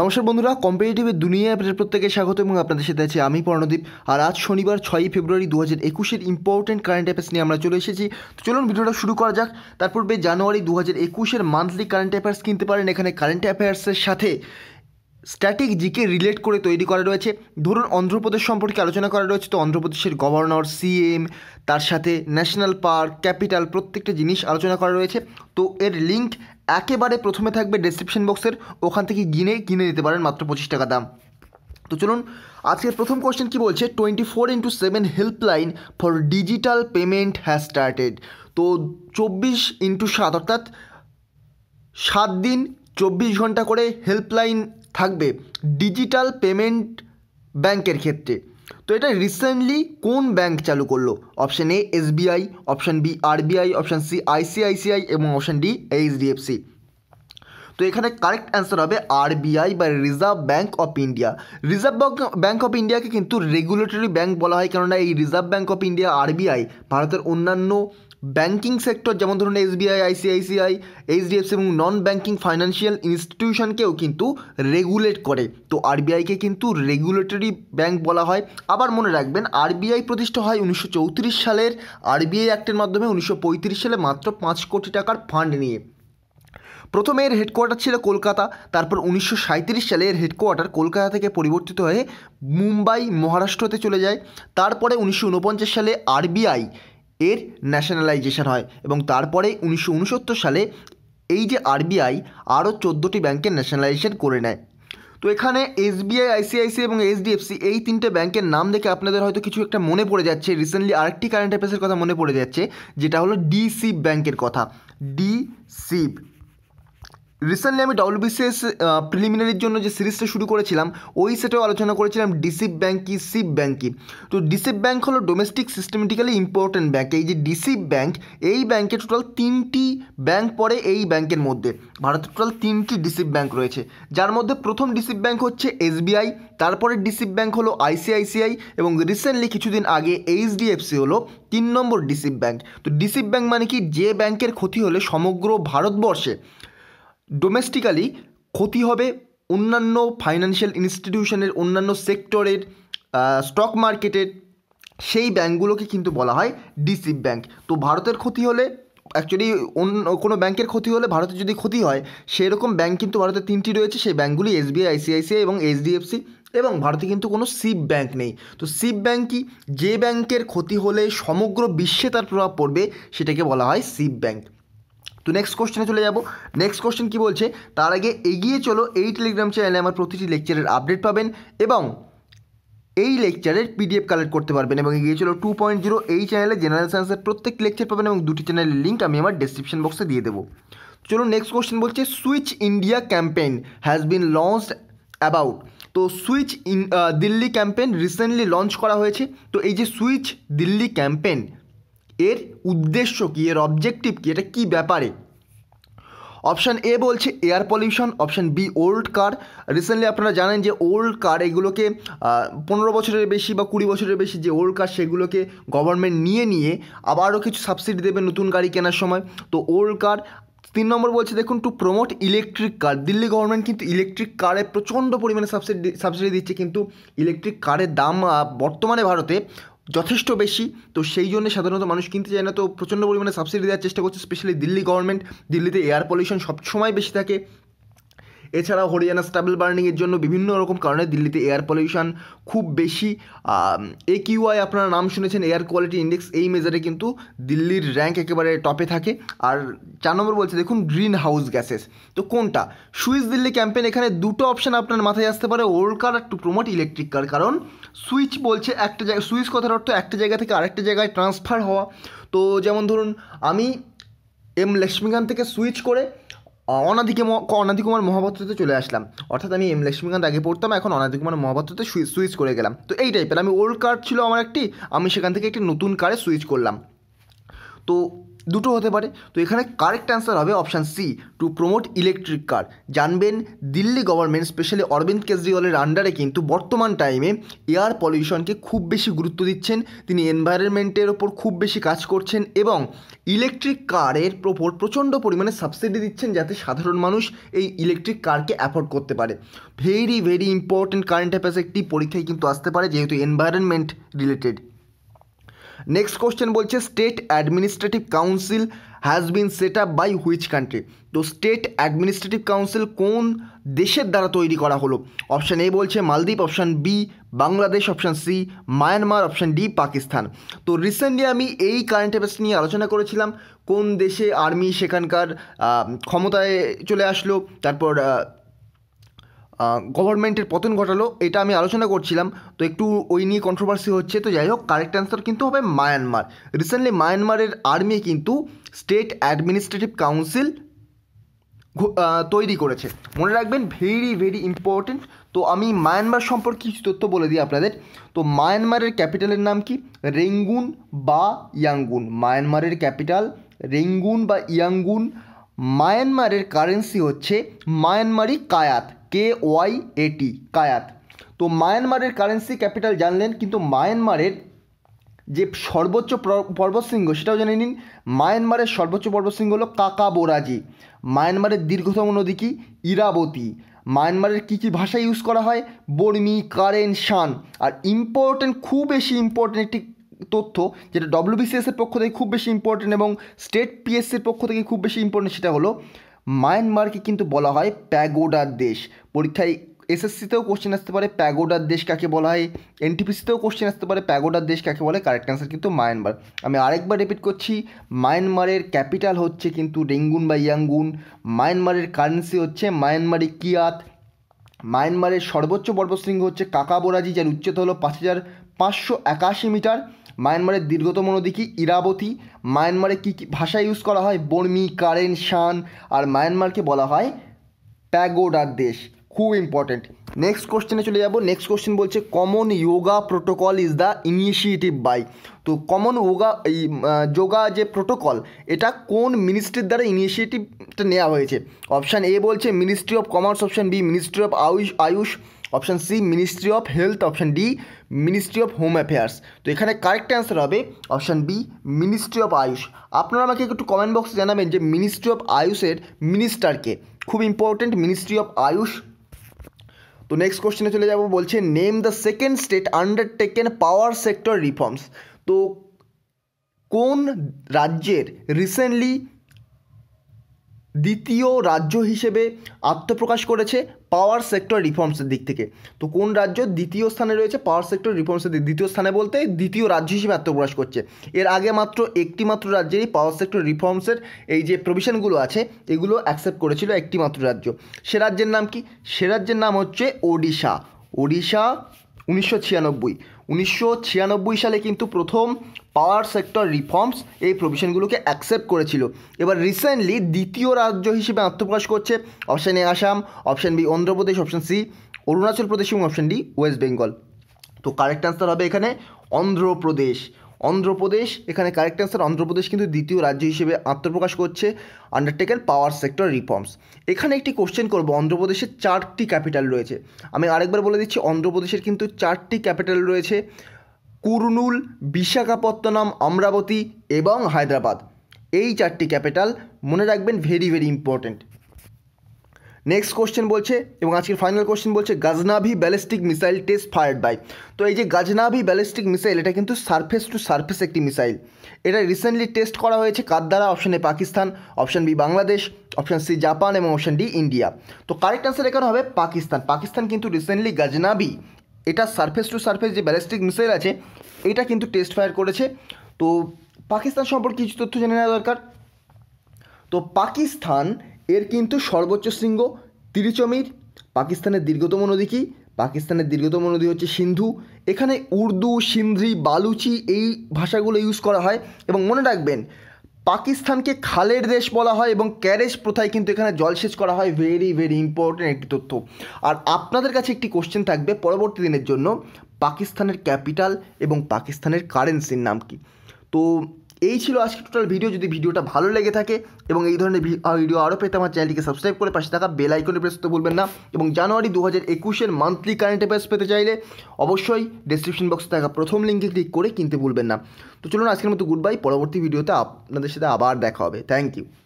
নমস্কার বন্ধুরা কম্পিটিটিভের দুনিয়া আপনাদের প্রত্যেকে স্বাগত এবং আপনাদের সাথে আছে আমি পর্ণদীপ আর আজ শনিবার ছয়ই ফেব্রুয়ারি দু হাজার একুশের ইম্পর্টেন্ট কারেন্ট অ্যাফেয়ার্স নিয়ে আমরা চলে এসেছি তো চলুন ভিডিওটা শুরু করা যাক তার পূর্বে জানুয়ারি দু হাজার একুশের মান্থলি কারেন্ট অ্যাফেয়ার্স কিনতে পারেন এখানে কারেন্ট অ্যাফেয়ার্সের সাথে স্ট্যাটিক জিকে রিলেট করে তৈরি করা রয়েছে ধরুন অন্ধ্রপ্রদেশ সম্পর্কে আলোচনা করা রয়েছে তো অন্ধ্রপ্রদেশের গভর্নর সিএম তার সাথে ন্যাশনাল পার্ক ক্যাপিটাল প্রত্যেকটা জিনিস আলোচনা করা রয়েছে তো এর লিঙ্ক একেবারে প্রথমে থাকবে ডেসক্রিপশন বক্সের ওখান থেকে কিনে কিনে নিতে পারেন মাত্র পঁচিশ টাকা দাম তো চলুন আজকের প্রথম কোয়েশ্চেন কি বলছে twenty four into seven helpline for digital payment has started তো চব্বিশ ইন্টু সাত অর্থাৎ সাত দিন চব্বিশ ঘন্টা করে হেল্পলাইন থাকবে ডিজিটাল পেমেন্ট ব্যাংকের ক্ষেত্রে তো এটা রিসেন্টলি কোন ব্যাংক চালু করলো option A SBI option B RBI option C ICICI এবং অপশান ডি এইচডিএফসি তো এখানে কারেক্ট অ্যান্সার হবে আরবিআই বা reserve bank of India reserve bank of ইন্ডিয়াকে কিন্তু রেগুলেটরি ব্যাঙ্ক বলা হয় কেননা এই reserve bank of India RBI ভারতের অন্যান্য ব্যাঙ্কিং সেক্টর যেমন ধরুন এসবিআই আইসিআইসিআই এইচডিএফসি এবং নন ব্যাঙ্কিং ফাইন্যান্সিয়াল ইনস্টিটিউশনকেও কিন্তু রেগুলেট করে তো আরবিআইকে কিন্তু রেগুলেটরি ব্যাংক বলা হয় আবার মনে রাখবেন আরবিআই প্রতিষ্ঠা হয় উনিশশো সালের আরবিআই অ্যাক্টের মাধ্যমে উনিশশো সালে মাত্র পাঁচ কোটি টাকার ফান্ড নিয়ে প্রথমে এর হেডকোয়ার্টার ছিল কলকাতা তারপর উনিশশো সালে এর হেডকোয়ার্টার কলকাতা থেকে পরিবর্তিত হয়ে মুম্বাই মহারাষ্ট্রতে চলে যায় তারপরে উনিশশো সালে আরবিআই এর ন্যাশনালাইজেশন হয় এবং তারপরে উনিশশো সালে এই যে আরবিআই আরও চোদ্দোটি ব্যাংকের ন্যাশনালাইজেশন করে নেয় তো এখানে এসবিআই আইসিআইসি এবং এইচডিএফসি এই তিনটে ব্যাংকের নাম দেখে আপনাদের হয়তো কিছু একটা মনে পড়ে যাচ্ছে রিসেন্টলি আরেকটি কারেন্ট অ্যাফেয়ার্সের কথা মনে পড়ে যাচ্ছে যেটা হলো ডিসিব ব্যাংকের কথা ডিসিব রিসেন্টলি আমি বিসিএস প্রিলিমিনারির জন্য যে সিরিজটা শুরু করেছিলাম ওই সেটাও আলোচনা করেছিলাম ডিসিপ ব্যাঙ্ক কি সিপ ব্যাঙ্ক কি তো ডিসিপ ব্যাঙ্ক হলো ডোমেস্টিক সিস্টেমেটিক্যালি ইম্পর্ট্যান্ট ব্যাঙ্ক এই যে ডিসিপ ব্যাঙ্ক এই ব্যাঙ্কে টোটাল তিনটি ব্যাঙ্ক পড়ে এই ব্যাঙ্কের মধ্যে ভারতে টোটাল তিনটি ডিসিপ ব্যাঙ্ক রয়েছে যার মধ্যে প্রথম ডিসিপ ব্যাঙ্ক হচ্ছে এসবিআই তারপরে ডিসিপ ব্যাঙ্ক হলো আইসিআইসিআই এবং রিসেন্টলি কিছুদিন আগে এইচডিএফসি হলো তিন নম্বর ডিসিপ ব্যাঙ্ক তো ডিসিপ ব্যাঙ্ক মানে কি যে ব্যাঙ্কের ক্ষতি হলে সমগ্র ভারতবর্ষে ডোমেস্টিক্যালি ক্ষতি হবে অন্যান্য ফাইন্যান্সিয়াল ইনস্টিটিউশনের অন্যান্য সেক্টরের স্টক মার্কেটের সেই ব্যাঙ্কগুলোকে কিন্তু বলা হয় ডিসিভ ব্যাঙ্ক তো ভারতের ক্ষতি হলে অ্যাকচুয়ালি অন্য কোনো ব্যাংকের ক্ষতি হলে ভারতের যদি ক্ষতি হয় সেরকম ব্যাঙ্ক কিন্তু ভারতে তিনটি রয়েছে সেই ব্যাঙ্কগুলি এসবিআই আইসিআইসিআই এবং এইচডিএফসি এবং ভারতে কিন্তু কোনো সিপ ব্যাংক নেই তো সিপ ব্যাঙ্ক কি যে ব্যাংকের ক্ষতি হলে সমগ্র বিশ্বে তার প্রভাব পড়বে সেটাকে বলা হয় সিপ ব্যাংক তো নেক্সট কোশ্চেনে চলে যাব নেক্সট কোশ্চেন কি বলছে তার আগে এগিয়ে চলো এই টেলিগ্রাম চ্যানেলে আমার প্রতিটি লেকচারের আপডেট পাবেন এবং এই লেকচারের পিডিএফ কালেক্ট করতে পারবেন এবং এগিয়ে চলো টু পয়েন্ট জিরো এই চ্যানেলে জেনারেল সায়েন্সের প্রত্যেক লেকচার পাবেন এবং দুটি চ্যানেলের লিঙ্ক আমি আমার ডিসক্রিপশন বক্সে দিয়ে দেবো চলো নেক্সট কোশ্চেন বলছে switch India campaign has been launch about তো switch Delhi campaign recently launch করা হয়েছে তো এই যে সুইচ দিল্লি ক্যাম্পেন এর উদ্দেশ্য কী এর অবজেক্টিভ কী এটা কী ব্যাপারে অপশান এ বলছে air pollution option B old car recently আপনারা জানেন যে ওল্ড কার এগুলোকে পনেরো বছরের বেশি বা কুড়ি বছরের বেশি যে ওল্ড কার সেগুলোকে গভর্নমেন্ট নিয়ে নিয়ে আবারও কিছু সাবসিডি দেবে নতুন গাড়ি কেনার সময় তো ওল্ড কার তিন নম্বর বলছে দেখুন to promote electric car Delhi government কিন্তু ইলেকট্রিক কারে প্রচণ্ড পরিমাণে সাবসিডি সাবসিডি দিচ্ছে কিন্তু ইলেকট্রিক কারের দাম বর্তমানে ভারতে যথেষ্ট বেশি তো সেই জন্য সাধারণত মানুষ কিনতে চায় না তো প্রচণ্ড পরিমাণে সাবসিডি দেওয়ার চেষ্টা করছে স্পেশালি দিল্লি গভর্নমেন্ট দিল্লিতে এয়ার পলিউশন সবসময় বেশি থাকে এছাড়াও হরিয়ানা স্টাবল বার্নিংয়ের জন্য বিভিন্ন রকম কারণে দিল্লিতে এয়ার পলিউশন খুব বেশি এ কিউআই আপনারা নাম শুনেছেন এয়ার কোয়ালিটি ইন্ডেক্স এই মেজারে কিন্তু দিল্লির র্যাঙ্ক একেবারে টপে থাকে আর চার নম্বর বলছে দেখুন গ্রিন হাউস গ্যাসেস তো কোনটা সুইচ দিল্লি ক্যাম্পেন এখানে দুটো অপশান আপনার মাথায় আসতে পারে ওল্ড কার আর টু প্রমোট ইলেকট্রিক কার কারণ সুইচ বলছে একটা জায়গা সুইচ কথার অর্থ একটা জায়গা থেকে আরেকটা জায়গায় ট্রান্সফার হওয়া তো যেমন ধরুন আমি এম লক্ষ্মীকান্ত থেকে সুইচ করে অনাদিকে অনাদি কুমার মহাপাত্রতে চলে আসলাম অর্থাৎ আমি এম লক্ষ্মীকান্ত আগে পড়তাম এখন অনাদি কুমার মহাপাত্রতে সুইচ করে গেলাম তো এই টাইপের আমি ওল্ড কার্ড ছিল আমার একটি আমি সেখান থেকে একটি নতুন কারে সুইচ করলাম তো দুটো হতে পারে তো এখানে কারেক্ট অ্যান্সার হবে option C to promote electric car জানবেন দিল্লি গভর্নমেন্ট স্পেশালি অরবিন্দ কেজরিওয়ালের আন্ডারে কিন্তু বর্তমান টাইমে এয়ার পলিউশনকে খুব বেশি গুরুত্ব দিচ্ছেন তিনি এনভায়রনমেন্টের ওপর খুব বেশি কাজ করছেন এবং ইলেকট্রিক কারের ওপর প্রচণ্ড পরিমাণে সাবসিডি দিচ্ছেন যাতে সাধারণ মানুষ এই ইলেকট্রিক কারকে অ্যাফোর্ড করতে পারে very very important current affairs একটি পরীক্ষায় কিন্তু আসতে পারে যেহেতু এনভায়রনমেন্ট রিলেটেড নেক্সট কোশ্চেন বলছে state administrative council has been set up by which country তো স্টেট অ্যাডমিনিস্ট্রেটিভ কাউন্সিল কোন দেশের দ্বারা তৈরি করা হলো অপশান এ বলছে Maldives option B Bangladesh option C Myanmar option D Pakistan তো রিসেন্টলি আমি এই কারেন্ট অ্যাফেয়ার্স নিয়ে আলোচনা করেছিলাম কোন দেশে আর্মি সেখানকার ক্ষমতায় চলে আসলো তারপর গভর্নমেন্টের পতন ঘটালো এটা আমি আলোচনা করছিলাম তো একটু ওই নিয়ে কন্ট্রোভার্সি হচ্ছে তো যাই হোক কারেক্ট অ্যান্সার কিন্তু হবে মায়ানমার রিসেন্টলি মায়ানমারের আর্মি কিন্তু স্টেট অ্যাডমিনিস্ট্রেটিভ কাউন্সিল তৈরি করেছে মনে রাখবেন ভেরি ভেরি ইম্পর্টেন্ট তো আমি মায়ানমার সম্পর্কে কিছু তথ্য বলে দিই আপনাদের তো মায়ানমারের ক্যাপিটালের নাম কি রেঙ্গুন বা ইয়াঙ্গুন মায়ানমারের ক্যাপিটাল রেঙ্গুন বা ইয়াঙ্গুন মায়ানমারের কারেন্সি হচ্ছে মায়ানমারি কায়াত কে ওয়াই এটি কায়াত তো মায়ানমারের কারেন্সি ক্যাপিটাল জানলেন কিন্তু মায়ানমারের যে সর্বোচ্চ পর্বতশৃঙ্গ সেটাও জেনে নিন মায়ানমারের সর্বোচ্চ পর্বতশৃঙ্গ হলো কাকাবোরাজি মায়ানমারের দীর্ঘতম নদী কি ইরাবতী মায়ানমারের কী কী ভাষা ইউজ করা হয় বর্মি কারেন শান আর ইম্পর্টেন্ট খুব বেশি ইম্পর্টেন্ট একটি তথ্য যেটা ডব্লিউবিসিএসের পক্ষ থেকে খুব বেশি ইম্পর্টেন্ট এবং স্টেট পিএসসির পক্ষ থেকে খুব বেশি ইম্পর্টেন্ট সেটা হলো মায়ানমারকে কিন্তু বলা হয় প্যাগোডার দেশ পরীক্ষায় এসএসসিতেও কোশ্চেন আসতে পারে প্যাগোডার দেশ কাকে বলা হয় এনটিপিসিতেও কোশ্চেন আসতে পারে প্যাগোডার দেশ কাকে বলে কারেক্ট অ্যান্সার কিন্তু মায়ানমার আমি আরেকবার রিপিট করছি মায়ানমারের ক্যাপিটাল হচ্ছে কিন্তু রেঙ্গুন বা ইয়াঙ্গুন মায়ানমারের কারেন্সি হচ্ছে মায়ানমারি কিয়াত মায়ানমারের সর্বোচ্চ পর্বশৃঙ্গ হচ্ছে কাকাবোরাজি যার উচ্চতা হলো পাঁচ হাজার পাঁচশো একাশি মিটার মায়ানমারের দীর্ঘতম নদী কি ইরাবতী মায়ানমারে কী কী ভাষা ইউজ করা হয় বর্মি কারেন শান আর মায়ানমারকে বলা হয় প্যাগোডার দেশ খুব ইম্পর্টেন্ট নেক্সট কোশ্চেনে চলে যাব নেক্সট কোশ্চেন বলছে common yoga protocol is the initiative by তো কমন ওগা এই যোগা যে প্রোটোকল এটা কোন মিনিস্ট্রির দ্বারা ইনিশিয়েটিভটা নেওয়া হয়েছে অপশান এ বলছে ministry of commerce option B ministry of Ayush Ayush option C ministry of health option D ministry of home affairs তো এখানে কারেক্ট অ্যান্সার হবে option B ministry of Ayush আপনারা আমাকে একটু কমেন্ট বক্সে জানাবেন যে মিনিস্ট্রি অফ আয়ুষের মিনিস্টারকে খুব ইম্পর্ট্যান্ট মিনিস্ট্রি অফ আয়ুষ তো নেক্সট কোশ্চেনে চলে যাবো বলছে name the second state undertaken power sector reforms তো কোন রাজ্যের রিসেন্টলি দ্বিতীয় রাজ্য হিসেবে আত্মপ্রকাশ করেছে পাওয়ার সেক্টর রিফর্মসের দিক থেকে তো কোন রাজ্য দ্বিতীয় স্থানে রয়েছে পাওয়ার সেক্টর রিফর্মসের দিক দ্বিতীয় স্থানে বলতে দ্বিতীয় রাজ্য হিসেবে আত্মপ্রকাশ করছে এর আগে মাত্র একটি মাত্র রাজ্যেরই পাওয়ার সেক্টর রিফর্মসের এই যে প্রভিশনগুলো আছে এগুলো অ্যাকসেপ্ট করেছিল একটি মাত্র রাজ্য সে রাজ্যের নাম কি সে রাজ্যের নাম হচ্ছে ওডিশা ওডিশা উনিশশো ছিয়ানব্বই উনিশশো ছিয়ানব্বই সালে কিন্তু প্রথম পাওয়ার সেক্টর রিফর্মস এই প্রভিশনগুলোকে অ্যাকসেপ্ট করেছিল এবার রিসেন্টলি দ্বিতীয় রাজ্য হিসেবে আত্মপ্রকাশ করছে option A Assam option B Andhra Pradesh option C Arunachal Pradesh এবং অপশান ডি ওয়েস্ট বেঙ্গল তো কারেক্ট অ্যান্সার হবে এখানে অন্ধ্রপ্রদেশ অন্ধ্রপ্রদেশ এখানে কারেক্ট অ্যান্সার অন্ধ্রপ্রদেশ কিন্তু দ্বিতীয় রাজ্য হিসেবে আত্মপ্রকাশ করছে আন্ডারটেকেন পাওয়ার সেক্টর রিফর্মস এখানে একটি কোশ্চেন করবো অন্ধ্রপ্রদেশের চারটি ক্যাপিটাল রয়েছে আমি আরেকবার বলে দিচ্ছি অন্ধ্রপ্রদেশের কিন্তু চারটি ক্যাপিটাল রয়েছে কুরনুল বিশাখাপত্তনম অমরাবতী এবং হায়দ্রাবাদ এই চারটি ক্যাপিটাল মনে রাখবেন very very important next question বলছে এবং আজকের ফাইনাল কোশ্চেন বলছে Ghaznavi ballistic missile test fired by তো এই যে গাজনাভি ব্যালিস্টিক মিসাইল এটা কিন্তু সারফেস টু সার্ফেস একটি মিসাইল এটা রিসেন্টলি টেস্ট করা হয়েছে কার দ্বারা option A Pakistan option B Bangladesh option C Japan এবং অপশন ডি ইন্ডিয়া তো কারেক্ট আনসার এখানে হবে পাকিস্তান পাকিস্তান কিন্তু রিসেন্টলি গাজনাভি এটা সারফেস টু সারফেস যে ব্যালিস্টিক মিসাইল আছে এটা কিন্তু টেস্ট ফায়ার করেছে তো পাকিস্তান সম্পর্কে কিছু তথ্য জেনে নেওয়া দরকার তো পাকিস্তান এর কিন্তু সর্বোচ্চ শৃঙ্গ তিরিচমির পাকিস্তানের দীর্ঘতম নদী কি পাকিস্তানের দীর্ঘতম নদী হচ্ছে সিন্ধু এখানে উর্দু সিন্ধি বালুচি এই ভাষাগুলো ইউজ করা হয় এবং মনে রাখবেন পাকিস্তানকে খালের দেশ বলা হয় এবং ক্যারেজ প্রথায় কিন্তু এখানে জলসেচ করা হয় ভেরি ভেরি ইম্পর্টেন্ট একটি তথ্য আর আপনাদের কাছে একটি কোশ্চেন থাকবে পরবর্তী দিনের জন্য পাকিস্তানের ক্যাপিটাল এবং পাকিস্তানের কারেন্সির নাম কি তো এই ছিল আজকে টোটাল ভিডিও যদি ভিডিওটা ভালো লেগে থাকে এবং এই ধরনের ভিডিও আরও পেতে আমার চ্যানেলটিকে সাবস্ক্রাইব করে পাশে থাকা বেল আইকনে প্রেস করতে বলবেন না এবং জানুয়ারি দু হাজার একুশের মান্থলি কারেন্ট অ্যাফেয়ার্স পেতে চাইলে অবশ্যই ডিসক্রিপশন বক্সে থাকা প্রথম লিঙ্কে ক্লিক করে কিনতে ভুলবেন না তো চলুন আজকের মতো গুড বাই পরবর্তী ভিডিওতে আপনাদের সাথে আবার দেখা হবে থ্যাংক ইউ